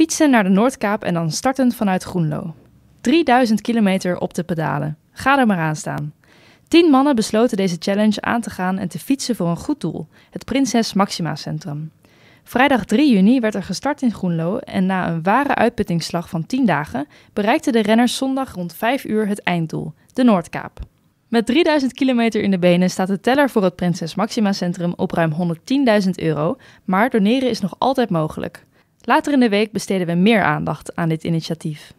Fietsen naar de Noordkaap en dan starten vanuit Groenlo. 3000 kilometer op de pedalen. Ga er maar aan staan. Tien mannen besloten deze challenge aan te gaan en te fietsen voor een goed doel: het Prinses Maxima Centrum. Vrijdag 3 juni werd er gestart in Groenlo en na een ware uitputtingsslag van 10 dagen bereikten de renners zondag rond 5 uur het einddoel, de Noordkaap. Met 3000 kilometer in de benen staat de teller voor het Prinses Maxima Centrum op ruim 110.000 euro, maar doneren is nog altijd mogelijk. Later in de week besteden we meer aandacht aan dit initiatief.